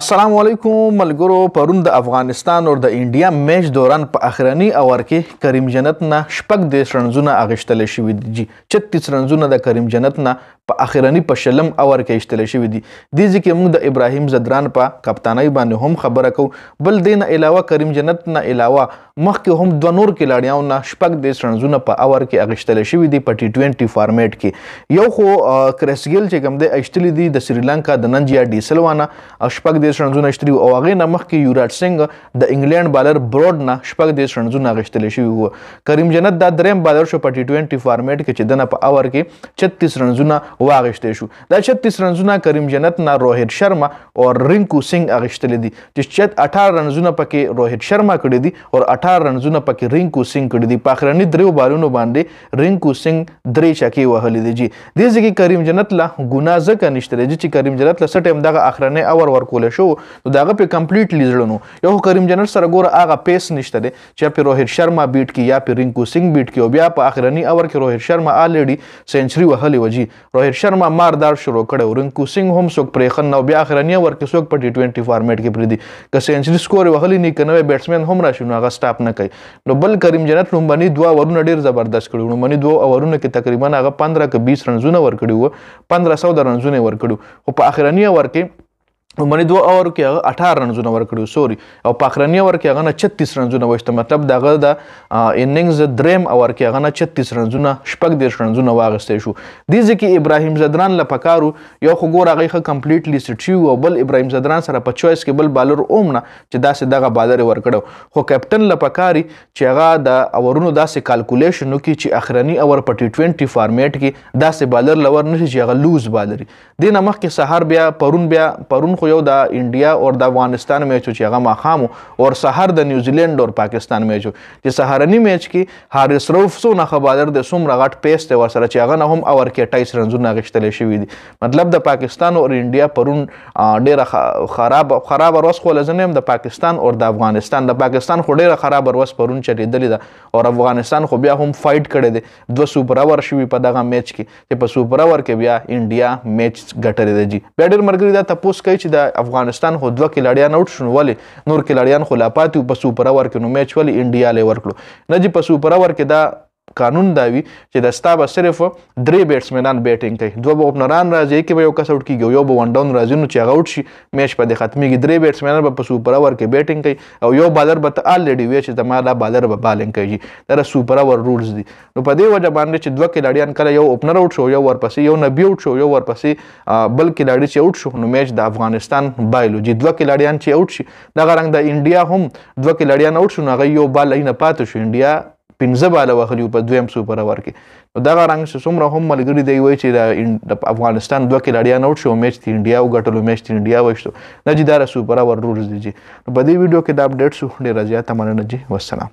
السلام علیکم ملګرو پرون د افغانستان او د انډیا میچ دوران په اخرنی اور کې کریم جنت نه شپږ د رنزونه اغشتل شوې دي 36 رنزونه د کریم جنت نه په اخرنی په شلم اور کې اشتل شوی دي د ځکه موږ د ابراهیم زدران په کپتانۍ باندې هم خبره کو بل دین علاوه کریم جنت نه علاوه مخکې هم دو نور کلاړیاو نه شپږ د سرنزونه په اور کې اغشتل شوی دي په ټي 20 فارمیټ کې یو خو کرسګل چې کوم د اشتل دي د سریلانکا د ننجیا ډی سلوانا شپږ د سرنزونه اشتري او هغه نه مخکې یوراټ سنگ د انګلند بالر بروډ نه شپږ د سرنزونه اغشتل شوی وو کریم جنت دا دریم بالر شو په ټي 20 فارمیټ کې چې دنه په اور کې 36 رنزونه واغشته شو دا 36 رنزونه کریم جنت نه روهیت شرما او رینکو سنگ اغشتل دي چې 18 رنزونه پکې روهیت شرما کړی دي او 18 رنزونه پکې رینکو سنگ کړی دي په اخرنی دریو بالونو باندې رینکو سنگ درې چکی وهلې دي جی د ځکه کریم جنت لا ګنا ځکه نشته چې کریم جنت لا سټیم دغه اخرنی اور ورکول شو نو دغه په کمپلیټلی ځړنو یو کریم جنت سره ګور هغه پیس نشته دي چې په روهیت شرما بیټ کې یا په رینکو سنگ بیټ کې او بیا په اخرنی اور کې روهیت شرما الریډي سنچري وهلې وږي روهیت شرما ماردار شروع کړي ورنکو سنگ هم څوک پرېخن نو بیا اخرنی ور کې څوک په ټي 20 فارمیټ کې پریدي که سنچري سکور وهلی نه کنه بیټسمن هم راشي نو هغه سٹاپ نه کوي نو بل کریم جنت لومبني دوا ورونه ډیر زبردست کړي نو منی دوا اورونه کې تقریبا هغه 15 کې 20 رنزونه ور کړي وو 1500 رنزونه ور کړي خو په اخرنی ور کې ومنه دوه اور کې هغه 18 رنزونه ورکړو سوري او پاخرنی اور کې هغه 36 رنزونه وشته مطلب دغه د اننګز دریم اور کې هغه 36 رنزونه شپږ دیش رنزونه واغستې شو د ځکه ابراهیم زدران لپاره یو خو ګور هغه کمپلیټلی سټیو او بل ابراهیم زدران سره په چويس کې بل بالر اوم نه چې داسې دغه بالر ورکړو خو کیپټن لپاره چې هغه د اورونو داسې کالکولیشن وکړي چې اخرنی اور په ټي 20 فارمیټ کې داسې بالر لور نشي چې هغه لوز بالر دي نه مخکې سهار بیا پرون بیا پرون خو یو د انډیا او د افغانستان میچ چې هغه مخامو او سحر د نیوزیلند او پاکستان میچ چې سحرنی میچ کې حارس روف سو نه خبردار د سوم رغټ پیس ته ورسره چې هغه نه هم اور کې 28 رنزونه غشتل شوی دي مطلب د پاکستان او انډیا پرون ډیره خراب خراب ورس خو لزنیم د پاکستان او د افغانستان د پاکستان خو ډیره خراب ورس پرون چریدلی ده او افغانستان خو بیا هم فایټ کړي دي دوه سوپر اور شوی په دغه میچ کې چې په سوپر اور کې بیا انډیا میچ ګټلې ده جی بیا ډیر مرګري دا تاسو کوي چې د افغانستان خو دوه کلاړیان اوټ شون ولی نور کلاړیان خو لا پاتې په سوپر اوور کې نو میچ ولی انډیا لې ورکړو نه جی په سوپر اوور کې دا قانون دا وي چې د ستا به صرف درې بیټسمنان بیټینګ کوي دوه به اوپنران راځي کې به یو کس اوټ کیږي یو به ون ډاون راځي نو چې هغه اوټ شي میچ په دې ختمېږي درې بیټسمنان به په سوپر اور کې بیټینګ کوي او یو بالر به ته الریډي وي چې زما دا بالر به بالینګ کوي دا سوپر اور رولز دي نو په دې وجه باندې چې دوه کلاډیان کله یو اوپنر اوټ شو یو ورپسې یو نبی اوټ شو یو ورپسې بل کلاډي چې اوټ شو نو میچ د افغانستان بایولوژي دوه کلاډیان چې اوټ شي دغه رنګ د انډیا هم دوه کلاډیان اوټ شو نو هغه یو بال نه پاتې شو انډیا پنځه باله وهلی په دویم سوپر اوور کې نو دغه رنګ چې څومره هم ملګري دی وایي چې د افغانستان دوه کلاډیان اوټ شو میچ تی انډیا وګټلو میچ تی انډیا وښتو نه جی دا سوپر اوور رولز دی جی په دې ویډیو کې دا اپډیټ شو ډیر زیاته مننه جی والسلام